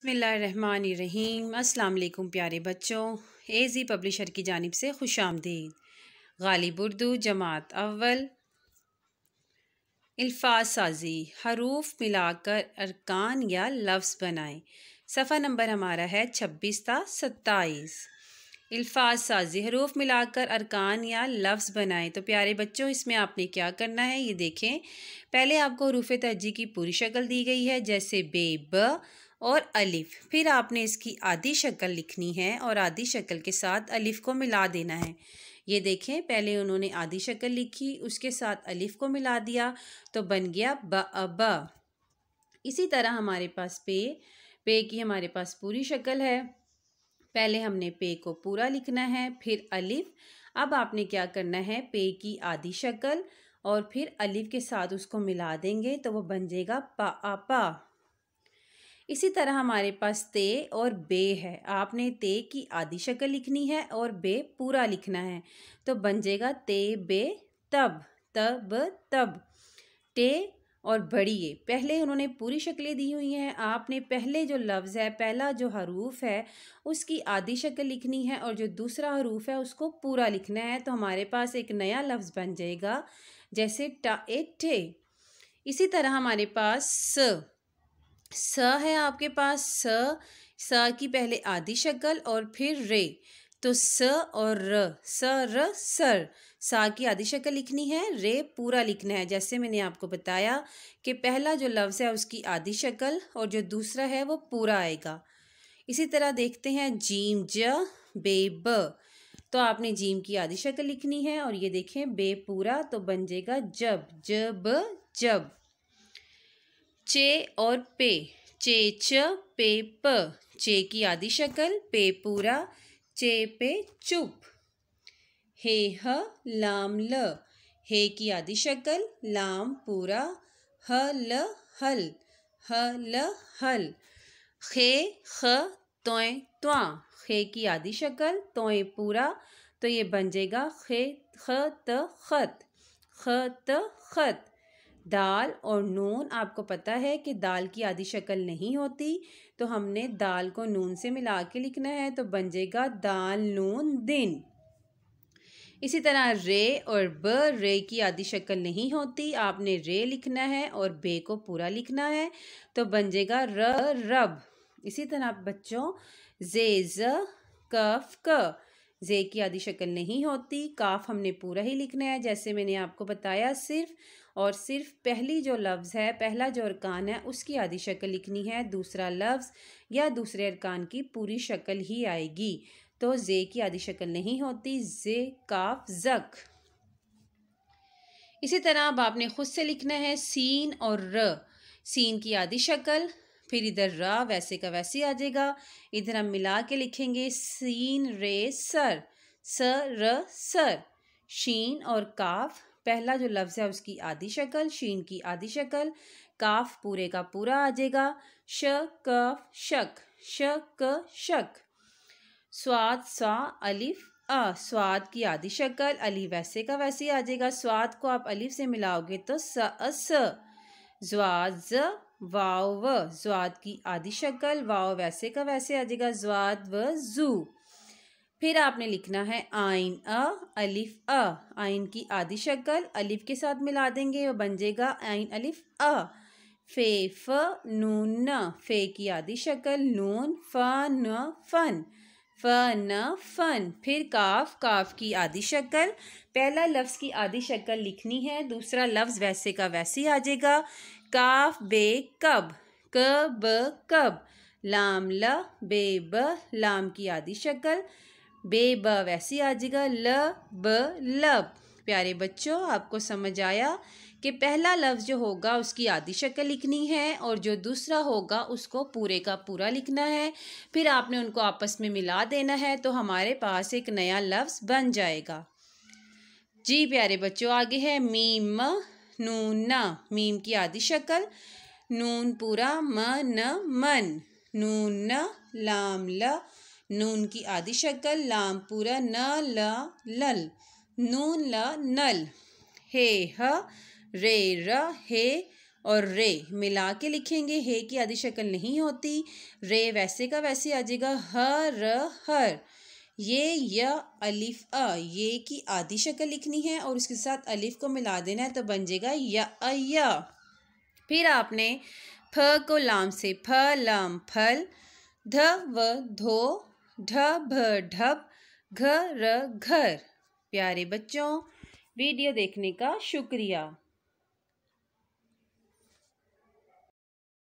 अस्सलाम वालेकुम प्यारे बच्चों एजी पब्लिशर की जानब से खुश आमदीद गालिब उर्दू जमात अव्वल अल्फाज साजी हरूफ मिलाकर अरकान या लफ्ज़ बनाएं सफ़ा नंबर हमारा है छब्बीस था सत्ताईस अल्फाज साजी हरूफ मिलाकर अरकान या लफ्ज़ बनाएं तो प्यारे बच्चों इसमें आपने क्या करना है ये देखें पहले आपको हरूफ तहजी की पूरी शक्ल दी गई है जैसे बेब और अलिफ फिर आपने इसकी आधी शक्ल लिखनी है और आधी शक्ल के साथ अलिफ को मिला देना है ये देखें पहले उन्होंने आधी शक्ल लिखी उसके साथ अलिफ को मिला दिया तो बन गया ब अब इसी तरह हमारे पास पे पे की हमारे पास पूरी शक्ल है पहले हमने पे को पूरा लिखना है फिर अलिफ अब आपने क्या करना है पे की आधी शक्ल और फिर अलिफ के साथ उसको मिला देंगे तो वो बन जाएगा पा आपा इसी तरह हमारे पास ते और बे है आपने ते की आधी शक्ल लिखनी है और बे पूरा लिखना है तो बन जाएगा ते बे तब तब तब टे और बड़ी ये पहले उन्होंने पूरी शक्लें दी हुई हैं आपने पहले जो लफ्ज़ है पहला जो हरूफ है उसकी आधी शक्ल लिखनी है और जो दूसरा हरूफ है उसको पूरा लिखना है तो हमारे पास एक नया लफ्ज़ बन जाएगा जैसे टा ए टे इसी तरह हमारे पास स स है आपके पास स स की पहले आधी शक्ल और फिर रे तो स और र स र सर सा की आधी शक्ल लिखनी है रे पूरा लिखना है जैसे मैंने आपको बताया कि पहला जो लफ्ज़ है उसकी आधी शक्ल और जो दूसरा है वो पूरा आएगा इसी तरह देखते हैं जीम ज बे ब तो आपने जीम की आधी शक्ल लिखनी है और ये देखें बे पूरा तो बन जाएगा जब जब जब चे और पे चे च पे प चे की आदि शक्ल पे पूरा चे पे चुप हे ह लाम ल हे की आदि शक्ल लाम पूरा ह ल हल ह ल हल खे ख तोय त्वा खे की आदि शक्ल तोय पूरा तो ये बन जाएगा खे ख त खत ख त खत दाल और नून आपको पता है कि दाल की आधी शक्ल नहीं होती तो हमने दाल को नून से मिला के लिखना है तो बन जाएगा दाल नून दिन इसी तरह रे और ब रे की आधी शक्ल नहीं होती आपने रे लिखना है और बे को पूरा लिखना है तो बन जाएगा र रब इसी तरह बच्चों जे ज कफ क जे की आदि शक्ल नहीं होती काफ हमने पूरा ही लिखना है जैसे मैंने आपको बताया सिर्फ और सिर्फ पहली जो लफ्ज़ है पहला जो अरकान है उसकी आधी शक्ल लिखनी है दूसरा लफ्ज़ या दूसरे अरकान की पूरी शक्ल ही आएगी तो जे की आधी शक्ल नहीं होती जे काफ जक इसी तरह अब आपने खुद से लिखना है सीन और र सीन की आधी शक्ल फिर इधर र वैसे का वैसे आ जाएगा इधर हम मिला के लिखेंगे सीन रे सर स र सर शीन और काफ पहला जो लफ्ज़ है उसकी आदि शक्ल शीन की आदि शक्ल काफ पूरे का पूरा आ जाएगा श कफ शक श क शक स्वाद स्वा अलिफ अ स्वाद की आदि शक्ल अली वैसे का वैसे आ जाएगा स्वाद को आप अलिफ से मिलाओगे तो स अस ज्वाज वाव व ज्वाद की आदि शक्ल वाव वैसे का वैसे आ जाएगा ज्वाद व जू फिर आपने लिखना है आइन अ अलिफ अ आइन की आदि शक्ल अलिफ के साथ मिला देंगे वह बन जाएगा आइन अलिफ अ फे फ नून न फे की आदि शक्ल नून फ न फन फ न फन फिर काफ काफ की आदि शक्ल पहला लफ्ज़ की आदि शक्ल लिखनी है दूसरा लफ्ज़ वैसे का वैसे आ जाएगा काफ बे कब क ब कब लाम ल बे ब लाम की आदि शक्ल बे ब वैसी आ जाएगा ल ब लब प्यारे बच्चों आपको समझ आया कि पहला लफ्ज़ जो होगा उसकी आधी शक्ल लिखनी है और जो दूसरा होगा उसको पूरे का पूरा लिखना है फिर आपने उनको आपस में मिला देना है तो हमारे पास एक नया लफ्ज़ बन जाएगा जी प्यारे बच्चों आगे है मीम नून न मीम की आदि शक्ल नून पूरा म न मन नून न लाम ल नून की आदि शक्ल लाम पूरा न ल लल नून ल नल हे ह रे र हे और रे मिला के लिखेंगे हे की आदि शक्ल नहीं होती रे वैसे का वैसे आ जाएगा ह र हर ये या अलिफ अ ये की आदि शक्ल लिखनी है और उसके साथ अलिफ को मिला देना है तो बन जाएगा य अ या फिर आपने फ को लाम से फ लम फल ध व धो ढ भ ढब घ र घर प्यारे बच्चों वीडियो देखने का शुक्रिया